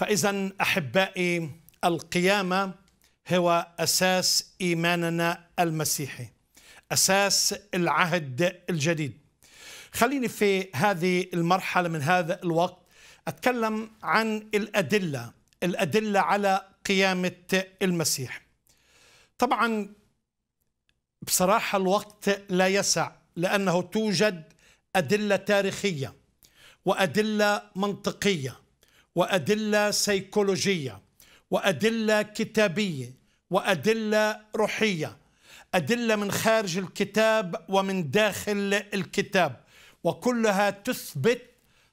فإذا أحبائي القيامة هو أساس إيماننا المسيحي أساس العهد الجديد خليني في هذه المرحلة من هذا الوقت أتكلم عن الأدلة الأدلة على قيامة المسيح طبعا بصراحة الوقت لا يسع لأنه توجد أدلة تاريخية وأدلة منطقية وأدلة سيكولوجية وأدلة كتابية وأدلة روحية أدلة من خارج الكتاب ومن داخل الكتاب وكلها تثبت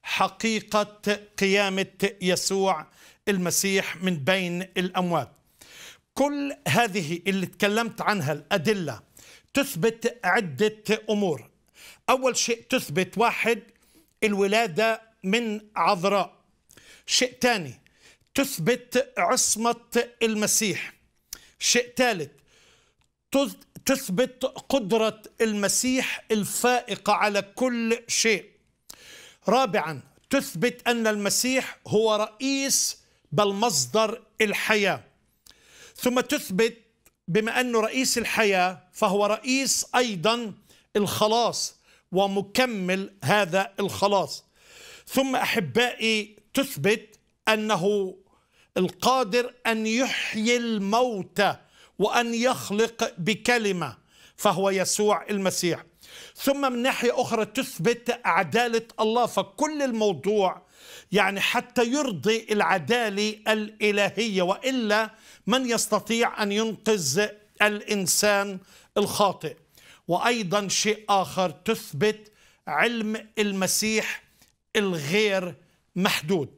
حقيقة قيامة يسوع المسيح من بين الأموات كل هذه اللي تكلمت عنها الأدلة تثبت عدة أمور أول شيء تثبت واحد الولادة من عذراء شيء ثاني تثبت عصمة المسيح شيء ثالث تثبت قدرة المسيح الفائقة على كل شيء رابعا تثبت أن المسيح هو رئيس بل مصدر الحياة ثم تثبت بما أنه رئيس الحياة فهو رئيس أيضا الخلاص ومكمل هذا الخلاص ثم أحبائي تثبت انه القادر ان يحيي الموتى وان يخلق بكلمه فهو يسوع المسيح ثم من ناحيه اخرى تثبت عداله الله فكل الموضوع يعني حتى يرضي العداله الالهيه والا من يستطيع ان ينقذ الانسان الخاطئ وايضا شيء اخر تثبت علم المسيح الغير محدود